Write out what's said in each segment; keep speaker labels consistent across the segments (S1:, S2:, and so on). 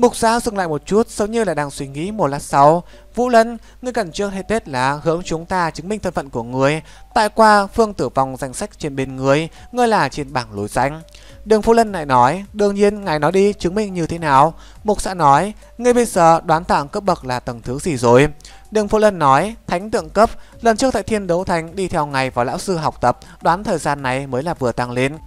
S1: Mục giáo dừng lại một chút giống như là đang suy nghĩ một lát sau. Vũ Lân, ngươi cần trước hết tết là hướng chúng ta chứng minh thân phận của người. Tại qua phương tử vong danh sách trên bên người, ngươi là trên bảng lối danh. Đường Vũ Lân lại nói, đương nhiên ngài nói đi chứng minh như thế nào. Mục xã nói, ngươi bây giờ đoán tảng cấp bậc là tầng thứ gì rồi. Đường Vũ Lân nói, thánh tượng cấp, lần trước tại thiên đấu Thành đi theo ngày vào lão sư học tập, đoán thời gian này mới là vừa tăng lên.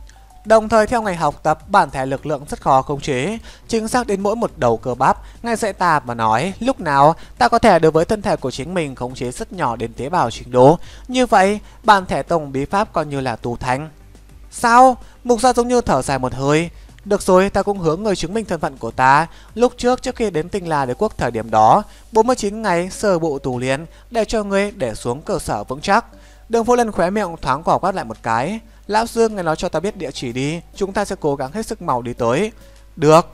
S1: Đồng thời theo ngày học tập, bản thể lực lượng rất khó khống chế, chính xác đến mỗi một đầu cơ bắp. ngay dạy ta mà nói, lúc nào ta có thể đối với thân thể của chính mình khống chế rất nhỏ đến tế bào trình độ. Như vậy, bản thể tổng bí pháp coi như là tù thánh. Sao? Mục gia giống như thở dài một hơi. Được rồi, ta cũng hướng người chứng minh thân phận của ta. Lúc trước trước khi đến tình là đế quốc thời điểm đó, 49 ngày sơ bộ tù liên để cho ngươi để xuống cơ sở vững chắc. Đường phố lân khóe miệng thoáng quả quát lại một cái. Lão Dương ngài nói cho ta biết địa chỉ đi, chúng ta sẽ cố gắng hết sức màu đi tới. Được.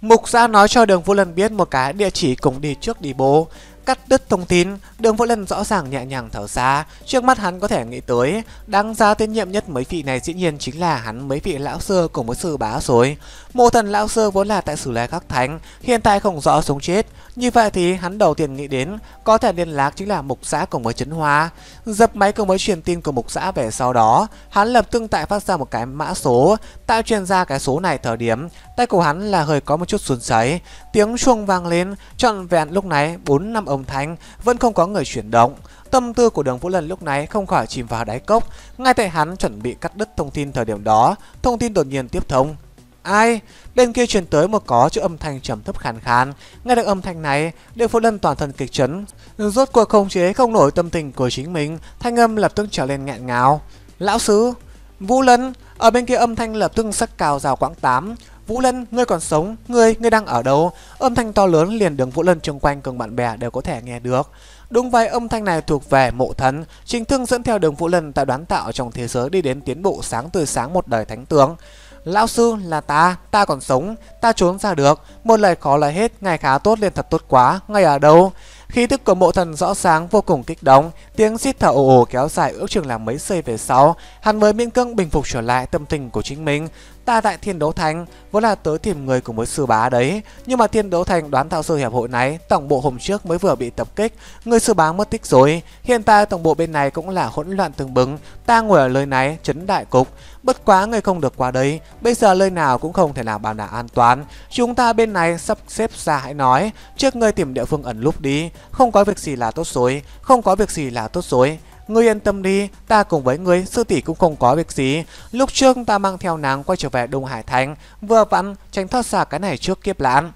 S1: Mục gia nói cho đường vô lần biết một cái địa chỉ cùng đi trước đi bố cắt đứt thông tin, đường vô lân rõ ràng nhẹ nhàng thở ra, trước mắt hắn có thể nghĩ tới, đáng giá tiên nhiệm nhất mấy vị này dĩ nhiên chính là hắn mấy vị lão sư cùng với sư bá rồi. Mộ thần lão sư vốn là tại sử lai các thánh, hiện tại không rõ sống chết, như vậy thì hắn đầu tiên nghĩ đến có thể liên lạc chính là mục xã cùng với chấn hóa, dập máy cùng với truyền tin của mục xã về sau đó, hắn lập tương tại phát ra một cái mã số, tạo truyền ra cái số này thời điểm Tay của hắn là hơi có một chút xuân sấy, tiếng chuông vang lên, trọn vẹn lúc này bốn năm âm thanh vẫn không có người chuyển động. Tâm tư của đường Vũ Lần lúc này không khỏi chìm vào đáy cốc, ngay tại hắn chuẩn bị cắt đứt thông tin thời điểm đó, thông tin đột nhiên tiếp thông. Ai? Bên kia truyền tới một có chữ âm thanh trầm thấp khàn khàn. Nghe được âm thanh này, Đường Vũ Lân toàn thân kịch chấn. Rốt cuộc không chế không nổi tâm tình của chính mình, thanh âm lập tức trở lên nghẹn ngào. Lão sứ, Vũ Lân, ở bên kia âm thanh lập tức sắc cao rào quãng 8, Vũ Lân, ngươi còn sống, ngươi, ngươi đang ở đâu? Âm thanh to lớn liền đường Vũ Lân chung quanh cùng bạn bè đều có thể nghe được. Đúng vậy, âm thanh này thuộc về mộ thần. Trình Thương dẫn theo đường Vũ Lân tại đoán tạo trong thế giới đi đến tiến bộ sáng từ sáng một đời thánh tướng. Lão sư là ta, ta còn sống, ta trốn ra được. Một lời khó là hết, ngài khá tốt liền thật tốt quá, ngay ở đâu? Khí tức của mộ thần rõ sáng vô cùng kích động, tiếng xít thở ồ ồ kéo dài ước chừng là mấy giây về sau, hắn mới miễn cưỡng bình phục trở lại tâm tình của chính mình, Ta tại thiên đấu thành vốn là tới tìm người cùng với sư bá đấy Nhưng mà thiên đấu thành đoán thao sư hiệp hội này Tổng bộ hôm trước mới vừa bị tập kích Người sư bá mất tích rồi Hiện tại tổng bộ bên này cũng là hỗn loạn tương bừng Ta ngồi ở nơi này chấn đại cục Bất quá người không được qua đấy Bây giờ nơi nào cũng không thể nào bảo đảm an toàn Chúng ta bên này sắp xếp ra hãy nói Trước ngươi tìm địa phương ẩn lúc đi Không có việc gì là tốt rồi Không có việc gì là tốt rồi Ngươi yên tâm đi, ta cùng với ngươi sư tỷ cũng không có việc gì. Lúc trước ta mang theo nàng quay trở về Đông Hải Thành, vừa vặn tránh thoát xa cái này trước kiếp lãn.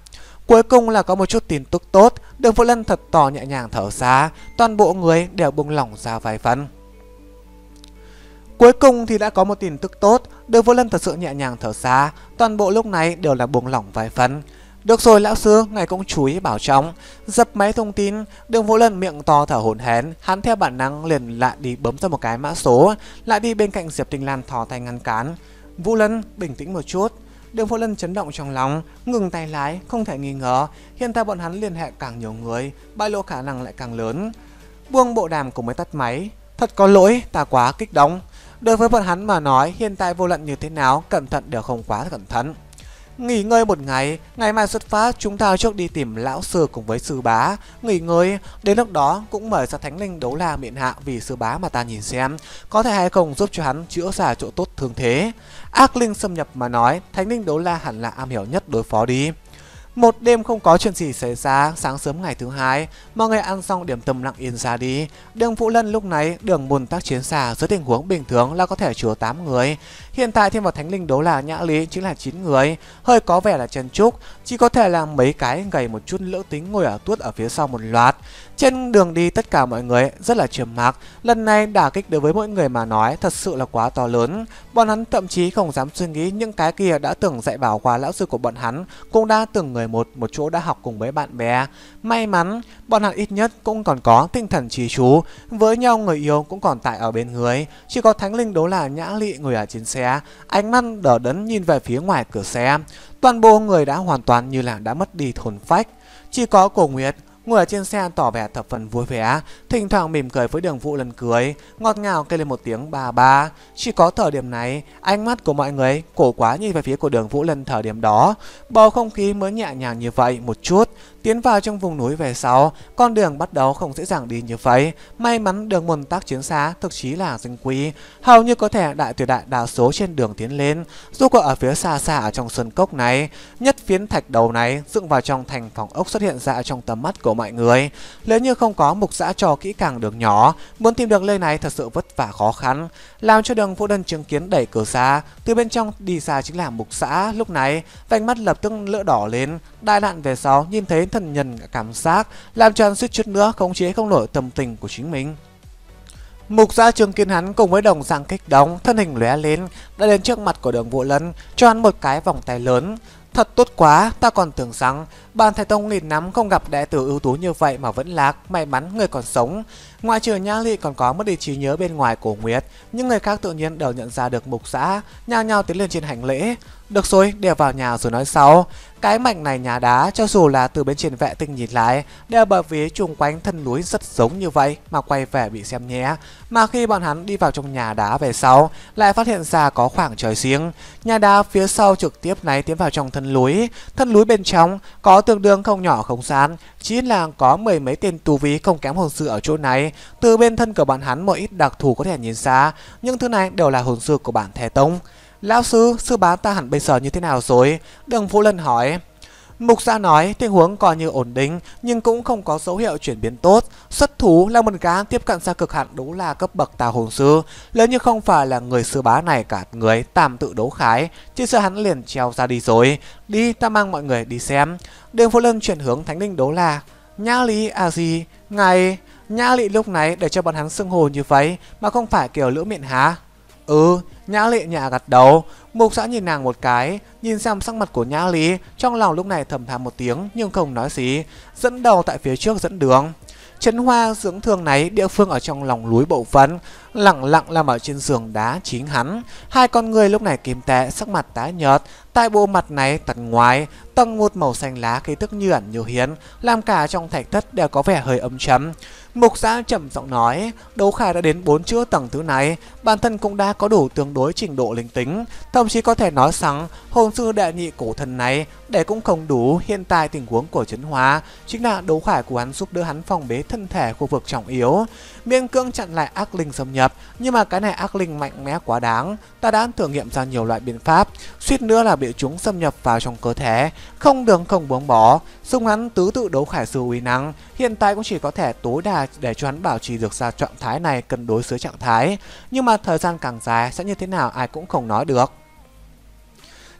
S1: Cuối cùng là có một chút tin tức tốt, đường Vũ Lân thật to nhẹ nhàng thở ra, toàn bộ người đều bùng lỏng ra vài phần. Cuối cùng thì đã có một tin tức tốt, đường Vũ Lân thật sự nhẹ nhàng thở ra, toàn bộ lúc này đều là buông lỏng vài phần. Được rồi lão sư, ngài cũng chú ý bảo trọng. Dập máy thông tin, đường vũ lần miệng to thở hổn hển hắn theo bản năng liền lại đi bấm ra một cái mã số, lại đi bên cạnh Diệp Đình Lan thò tay ngăn cản. Vũ Lân bình tĩnh một chút, Đường Vũ Lân chấn động trong lòng, ngừng tay lái, không thể nghi ngờ, hiện tại bọn hắn liên hệ càng nhiều người, bại lộ khả năng lại càng lớn. Buông bộ đàm cùng mới tắt máy, thật có lỗi, ta quá kích động. Đối với bọn hắn mà nói, hiện tại vô luận như thế nào, cẩn thận đều không quá cẩn thận. Nghỉ ngơi một ngày, ngày mai xuất phát chúng ta trước đi tìm lão sư cùng với sư bá. Nghỉ ngơi, đến lúc đó cũng mời ra thánh linh đấu la miệng hạ vì sư bá mà ta nhìn xem. Có thể hay không giúp cho hắn chữa xả chỗ tốt thương thế. Ác linh xâm nhập mà nói, thánh linh đấu la hẳn là am hiểu nhất đối phó đi. Một đêm không có chuyện gì xảy ra, sáng sớm ngày thứ hai, mọi người ăn xong điểm tâm lặng yên ra đi. Đường Vũ Lân lúc này, đường bùn tác chiến xà dưới tình huống bình thường là có thể chứa 8 người. Hiện tại thêm vào thánh linh đấu là nhã lý chính là 9 người, hơi có vẻ là chân trúc, chỉ có thể là mấy cái gầy một chút lỡ tính ngồi ở tuốt ở phía sau một loạt. Trên đường đi tất cả mọi người rất là trầm mặc, lần này đả kích đối với mỗi người mà nói thật sự là quá to lớn. Bọn hắn thậm chí không dám suy nghĩ những cái kia đã từng dạy bảo qua lão sư của bọn hắn, cũng đã từng người một một chỗ đã học cùng với bạn bè. May mắn, bọn hắn ít nhất cũng còn có tinh thần trí chú, với nhau người yêu cũng còn tại ở bên người, chỉ có thánh linh đấu là nhã lị ngồi ở trên xe ánh mắt đỏ đẫn nhìn về phía ngoài cửa xe. Toàn bộ người đã hoàn toàn như là đã mất đi thồn phách. Chỉ có cổ Nguyệt, người ở trên xe tỏ vẻ thập phần vui vẻ, thỉnh thoảng mỉm cười với đường vụ lần cưới, ngọt ngào kêu lên một tiếng ba ba. Chỉ có thời điểm này, ánh mắt của mọi người cổ quá nhìn về phía của đường vũ lần thời điểm đó. Bầu không khí mới nhẹ nhàng như vậy một chút, Tiến vào trong vùng núi về sau, con đường bắt đầu không dễ dàng đi như vậy. May mắn đường môn tác chiến xá thực chí là danh quý, hầu như có thể đại tuyệt đại đa số trên đường tiến lên. Dù có ở phía xa xa ở trong sơn cốc này, nhất phiến thạch đầu này dựng vào trong thành phòng ốc xuất hiện ra trong tầm mắt của mọi người. Nếu như không có mục giã trò kỹ càng đường nhỏ, muốn tìm được nơi này thật sự vất vả khó khăn, làm cho đường vũ đơn chứng kiến đẩy cửa ra, từ bên trong đi ra chính là mục xã lúc này, vành mắt lập tức lỡ đỏ lên, đại nạn về sau nhìn thấy đến thần nhân cảm giác, làm cho hắn suýt chút nữa khống chế không nổi tâm tình của chính mình. Mục gia trường kiến hắn cùng với đồng dạng kích động, thân hình lóe lên, đã đến trước mặt của đường vũ lân, cho hắn một cái vòng tay lớn. Thật tốt quá, ta còn tưởng rằng bàn thái tông nghìn năm không gặp đệ tử ưu tú như vậy mà vẫn lạc, may mắn người còn sống. Ngoại trừ nhã lị còn có mất đi trí nhớ bên ngoài cổ nguyệt, những người khác tự nhiên đều nhận ra được mục xã, nhao nhao tiến lên trên hành lễ. Được rồi, đè vào nhà rồi nói sau. Cái mảnh này nhà đá cho dù là từ bên trên vệ tinh nhìn lại đều bởi vì chung quanh thân núi rất giống như vậy mà quay về bị xem nhé. Mà khi bọn hắn đi vào trong nhà đá về sau lại phát hiện ra có khoảng trời riêng. Nhà đá phía sau trực tiếp này tiến vào trong thân núi. Thân núi bên trong có tương đương không nhỏ không gian. Chỉ là có mười mấy tên tù ví không kém hồn sư ở chỗ này. Từ bên thân của bọn hắn một ít đặc thù có thể nhìn ra. nhưng thứ này đều là hồn sư của bản thể tông. Lão sư, sư bá ta hẳn bây giờ như thế nào rồi? Đường Vũ Lân hỏi. Mục gia nói tình huống coi như ổn định nhưng cũng không có dấu hiệu chuyển biến tốt. Xuất thú là một cá tiếp cận xa cực hạn đấu là cấp bậc tà hồn sư. lớn như không phải là người sư bá này cả người tạm tự đấu khái, chỉ sợ hắn liền treo ra đi rồi. Đi ta mang mọi người đi xem. Đường vũ lân chuyển hướng thánh linh đấu là Nhã lý à gì? Ngày... Nhã lị lúc này để cho bọn hắn xưng hồ như vậy mà không phải kiểu lưỡi miệng hả Ừ, Nhã lệ nhả gật đầu, mục xã nhìn nàng một cái, nhìn xem sắc mặt của nhã lý, trong lòng lúc này thầm thầm một tiếng nhưng không nói gì, dẫn đầu tại phía trước dẫn đường. Trấn hoa dưỡng thương này địa phương ở trong lòng núi bộ phận, lặng lặng nằm ở trên giường đá chính hắn. Hai con người lúc này kìm tệ, sắc mặt tái nhợt, tại bộ mặt này tận ngoài, tầng một màu xanh lá khí tức như ẩn như hiến, làm cả trong thạch thất đều có vẻ hơi âm chấm. Mục giã trầm giọng nói, đấu khải đã đến bốn chữa tầng thứ này, bản thân cũng đã có đủ tương đối trình độ linh tính, thậm chí có thể nói rằng hồn sư đệ nhị cổ thần này để cũng không đủ hiện tại tình huống của chấn hóa, chính là đấu khải của hắn giúp đỡ hắn phòng bế thân thể khu vực trọng yếu, miên cương chặn lại ác linh xâm nhập, nhưng mà cái này ác linh mạnh mẽ quá đáng, ta đã thử nghiệm ra nhiều loại biện pháp, suýt nữa là bị chúng xâm nhập vào trong cơ thể, không đường không buông bỏ, dùng hắn tứ tự đấu khải sư uy năng, hiện tại cũng chỉ có thể tối đa để cho hắn bảo trì được ra trạng thái này cân đối với trạng thái. Nhưng mà thời gian càng dài sẽ như thế nào ai cũng không nói được.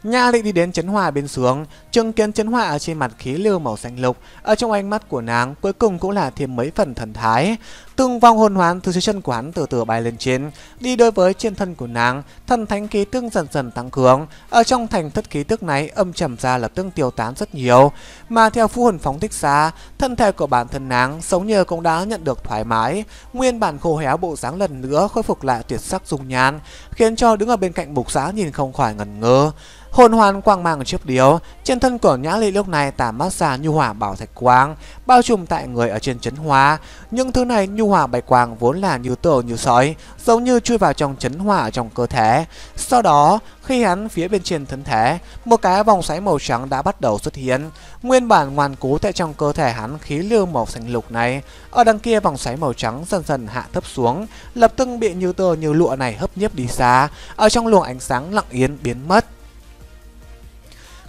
S1: Nha định đi đến chấn hòa bên xuống, chứng kiến chấn hòa ở trên mặt khí lưu màu xanh lục, ở trong ánh mắt của nàng cuối cùng cũng là thêm mấy phần thần thái. Tương vong hồn hoán từ dưới chân quán từ từ bay lên trên, đi đối với trên thân của nàng, thần thánh khí tương dần dần tăng cường, ở trong thành thất khí tức này âm trầm ra lập tức tiêu tán rất nhiều, mà theo phu hồn phóng thích xa, thân thể của bản thân nàng sống nhờ cũng đã nhận được thoải mái, nguyên bản khô héo bộ dáng lần nữa khôi phục lại tuyệt sắc dung nhan, khiến cho đứng ở bên cạnh mục giá nhìn không khỏi ngẩn ngơ hồn hoàn quang mang chiếc điếu trên thân của nhã lị lúc này tản mát ra nhu hỏa bảo thạch quang bao trùm tại người ở trên chấn hóa những thứ này nhu hỏa bạch quang vốn là như tờ như sói giống như chui vào trong chấn hỏa trong cơ thể sau đó khi hắn phía bên trên thân thể một cái vòng xoáy màu trắng đã bắt đầu xuất hiện nguyên bản ngoan cố tại trong cơ thể hắn khí lưu màu xanh lục này ở đằng kia vòng xoáy màu trắng dần dần hạ thấp xuống lập tức bị như tơ như lụa này hấp nhiếp đi xa ở trong luồng ánh sáng lặng yên biến mất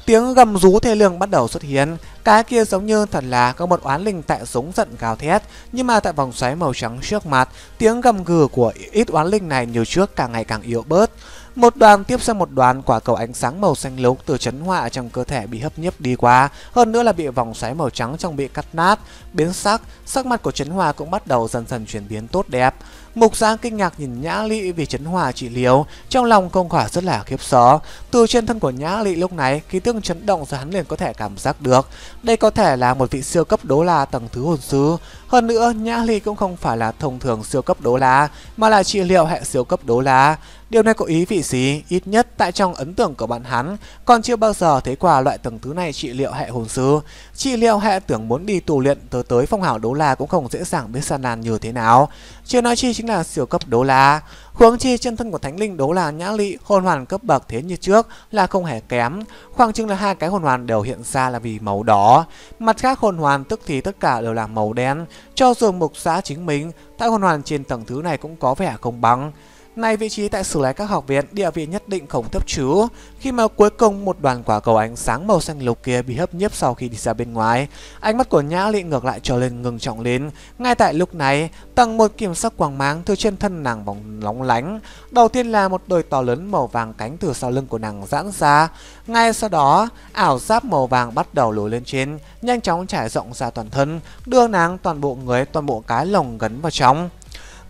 S1: Tiếng gầm rú thê lương bắt đầu xuất hiện, cái kia giống như thật là có một oán linh tại súng giận gào thét, nhưng mà tại vòng xoáy màu trắng trước mặt, tiếng gầm gừ của ít oán linh này nhiều trước càng ngày càng yếu bớt. Một đoàn tiếp sang một đoàn quả cầu ánh sáng màu xanh lục từ chấn họa trong cơ thể bị hấp nhấp đi qua, hơn nữa là bị vòng xoáy màu trắng trong bị cắt nát, biến sắc, sắc mặt của chấn hòa cũng bắt đầu dần dần chuyển biến tốt đẹp. Mục Giang kinh ngạc nhìn Nhã Lị vì chấn hòa trị liếu, trong lòng công khỏi rất là khiếp sợ. Từ trên thân của Nhã Lị lúc này, khí tương chấn động rồi hắn liền có thể cảm giác được. Đây có thể là một vị siêu cấp đố la tầng thứ hồn sư. Hơn nữa, nhã ly cũng không phải là thông thường siêu cấp đố lá, mà là trị liệu hệ siêu cấp đố lá. Điều này có ý vị gì, ít nhất tại trong ấn tượng của bạn hắn, còn chưa bao giờ thấy qua loại tầng thứ này trị liệu hệ hồn sư. Trị liệu hệ tưởng muốn đi tù luyện tới tới phong hào đố la cũng không dễ dàng biết san nan như thế nào. Chưa nói chi chính là siêu cấp đố la. Huống chi chân thân của thánh linh đấu là nhã lị, hồn hoàn cấp bậc thế như trước là không hề kém. Khoảng chừng là hai cái hồn hoàn đều hiện ra là vì màu đỏ. Mặt khác hồn hoàn tức thì tất cả đều là màu đen. Cho dù mục xã chính mình, tại hồn hoàn trên tầng thứ này cũng có vẻ không bằng này vị trí tại xử lý các học viện địa vị nhất định không thấp chú, khi mà cuối cùng một đoàn quả cầu ánh sáng màu xanh lục kia bị hấp nhấp sau khi đi ra bên ngoài. Ánh mắt của Nhã Lị ngược lại trở lên ngừng trọng lên. Ngay tại lúc này, tầng một kiểm soát quang máng từ trên thân nàng bóng lóng lánh. Đầu tiên là một đôi to lớn màu vàng cánh từ sau lưng của nàng giãn ra. Ngay sau đó, ảo giáp màu vàng bắt đầu lùi lên trên, nhanh chóng trải rộng ra toàn thân, đưa nàng toàn bộ người, toàn bộ cái lồng gấn vào trong.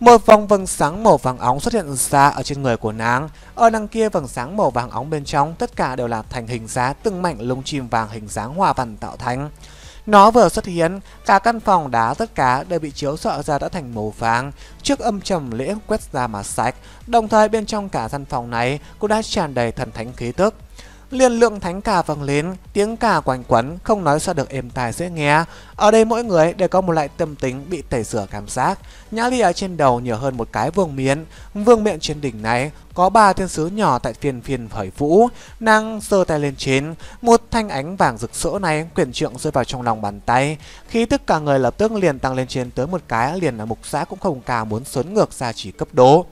S1: Một vòng vầng sáng màu vàng óng xuất hiện ra ở trên người của nàng. Ở đằng kia vầng sáng màu vàng óng bên trong tất cả đều là thành hình giá từng mảnh lông chim vàng hình dáng hoa văn tạo thành. Nó vừa xuất hiện, cả căn phòng đá tất cả đều bị chiếu sợ ra đã thành màu vàng, trước âm trầm lễ quét ra mà sạch, đồng thời bên trong cả căn phòng này cũng đã tràn đầy thần thánh khí tức liền lượng thánh cả vầng lên, tiếng cả quanh quấn, không nói sao được êm tai dễ nghe. Ở đây mỗi người đều có một loại tâm tính bị tẩy rửa cảm giác. Nhã ly ở trên đầu nhiều hơn một cái vương miện. Vương miện trên đỉnh này có ba thiên sứ nhỏ tại phiên phiên khởi vũ. Nàng sơ tay lên trên, một thanh ánh vàng rực rỡ này quyển trượng rơi vào trong lòng bàn tay. Khi tất cả người lập tức liền tăng lên trên tới một cái liền là mục xã cũng không cả muốn sớn ngược ra chỉ cấp đố.